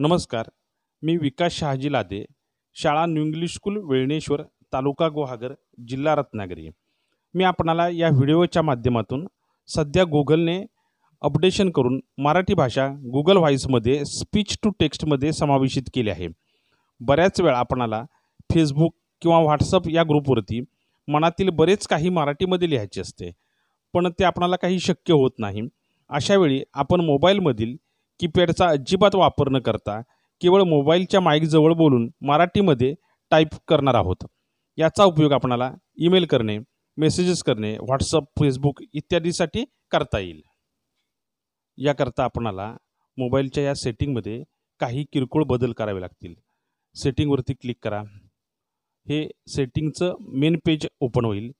नमस्कार मी विकास शहाजी लादे शाळा new English school Velneshwar taluka Guhagar जिल्हा रत्नागिरी मी आपणाला या व्हिडिओच्या माध्यमातून सध्या गुगलने अपडेशन करून मराठी भाषा गुगल व्हॉइसमध्ये स्पीच टू टेक्स्टमध्ये समावेशित केली आहे बऱ्याच वेळा आपणाला फेसबुक किंवा व्हॉट्सअप या ग्रुपवरती मनातील बरेच काही मराठीमध्ये लिहायचे असते पण ते आपणाला काही शक्य होत नाही अशावेळी आपण मोबाईलमधील कीपॅडचा अजिबात वापर न करता केवळ मोबाईलच्या माईकजवळ बोलून मराठीमध्ये टाईप करणार आहोत याचा उपयोग आपणाला ईमेल करणे मेसेजेस करणे व्हॉट्सअप फेसबुक इत्यादीसाठी करता येईल याकरता आपणाला मोबाईलच्या या सेटिंगमध्ये काही किरकोळ बदल करावे लागतील सेटिंगवरती क्लिक करा हे सेटिंगचं मेन पेज ओपन होईल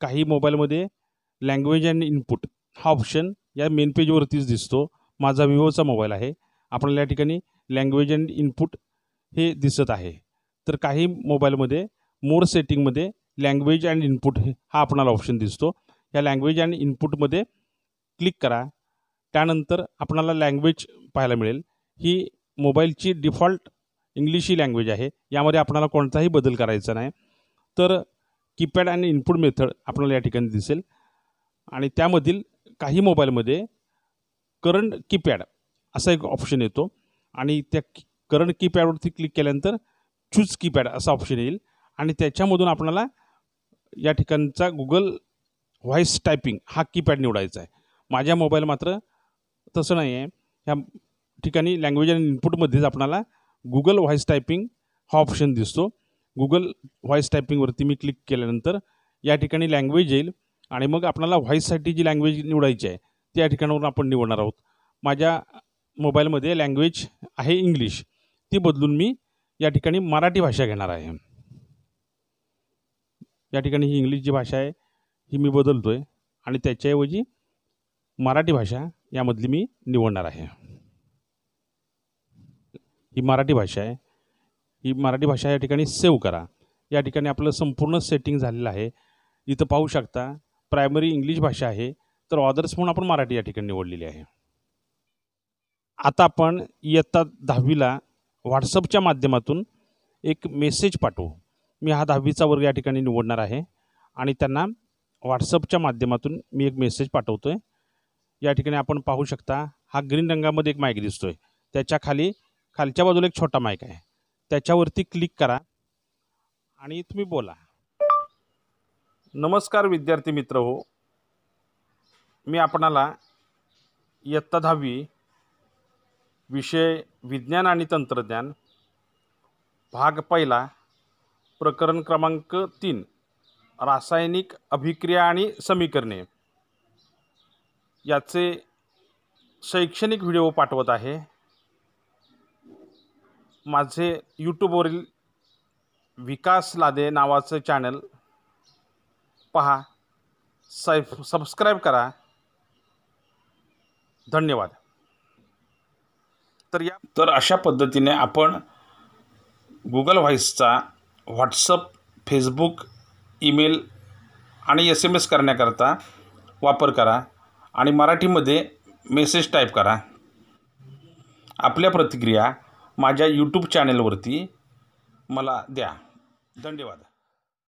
काही मोबाईलमध्ये लँग्वेज अँड इनपुट हा ऑप्शन या मेन पेजवरतीच दिसतो माझा विवोचा मोबाईल आहे आपल्याला या ठिकाणी लँग्वेज अँड इनपुट हे दिसत आहे तर काही मोबाईलमध्ये मोर सेटिंगमध्ये लँग्वेज अँड इनपुट हा आपणाला ऑप्शन दिसतो या लँग्वेज अँड इनपुटमध्ये क्लिक करा त्यानंतर आपणाला लँग्वेज पाहायला मिळेल ही मोबाईलची डिफॉल्ट इंग्लिश ही लँग्वेज आहे यामध्ये आपणाला कोणताही बदल करायचा नाही तर कीपॅड अँड इनपुट मेथड आपल्याला या ठिकाणी दिसेल आणि त्यामधील काही मोबाईलमध्ये करंट कीपॅड असा एक ऑप्शन येतो आणि त्या करंट कीपॅडवरती क्लिक केल्यानंतर चूज कीपॅड असा ऑप्शन येईल आणि त्याच्यामधून आपल्याला या ठिकाणचा गुगल व्हॉईस टायपिंग हा कीपॅड निवडायचा आहे माझ्या मोबाईल मात्र तसं नाही आहे ह्या ठिकाणी लँग्वेज आणि इनपुटमध्येच आपणाला गुगल व्हॉईस टायपिंग हा ऑप्शन दिसतो गुगल व्हॉईस टायपिंगवरती मी क्लिक केल्यानंतर या ठिकाणी लँग्वेज येईल आणि मग आपल्याला व्हॉईससाठी जी लँग्वेज निवडायची आहे त्या ठिकाणावरून आपण निवडणार आहोत माझ्या मोबाईलमध्ये लँग्वेज आहे इंग्लिश ती बदलून मी या ठिकाणी मराठी भाषा घेणार आहे या ठिकाणी ही इंग्लिश जी भाषा आहे ही मी बदलतो आहे आणि त्याच्याऐवजी मराठी भाषा यामधली मी निवडणार आहे ही मराठी भाषा आहे ही मराठी भाषा या ठिकाणी सेव्ह करा या ठिकाणी आपलं संपूर्ण सेटिंग झालेलं आहे इथं पाहू शकता प्रायमरी इंग्लिश भाषा आहे तर ऑदर्स म्हणून आपण मराठी या ठिकाणी निवडलेली आहे आता आपण इयत्ता दहावीला व्हॉट्सअपच्या माध्यमातून एक मेसेज पाठवू मी हा दहावीचा वर्ग या ठिकाणी निवडणार आहे आणि त्यांना व्हॉट्सअपच्या माध्यमातून मी एक मेसेज पाठवतो आहे या ठिकाणी आपण पाहू शकता हा ग्रीन रंगामध्ये एक माईक दिसतो आहे त्याच्या खाली खालच्या बाजूला एक छोटा माईक आहे त्याच्यावरती क्लिक करा आणि तुम्ही बोला नमस्कार विद्यार्थी मित्र हो मी आपणाला इयत्ता दहावी विषय विज्ञान आणि तंत्रज्ञान भाग पहिला प्रकरण क्रमांक तीन रासायनिक अभिक्रिया आणि समीकरणे याचे शैक्षणिक व्हिडिओ पाठवत आहे माझे यूट्यूबवरील विकास लादे नावाचं चॅनल पहा सब सबस्क्राईब करा धन्यवाद तर या तर अशा पद्धतीने आपण गुगल व्हॉइसचा व्हॉट्सअप फेसबुक ईमेल आणि एस एम एस करण्याकरता वापर करा आणि मराठीमध्ये मेसेज टाईप करा आपल्या प्रतिक्रिया माझ्या यूट्यूब चॅनेलवरती मला द्या धन्यवाद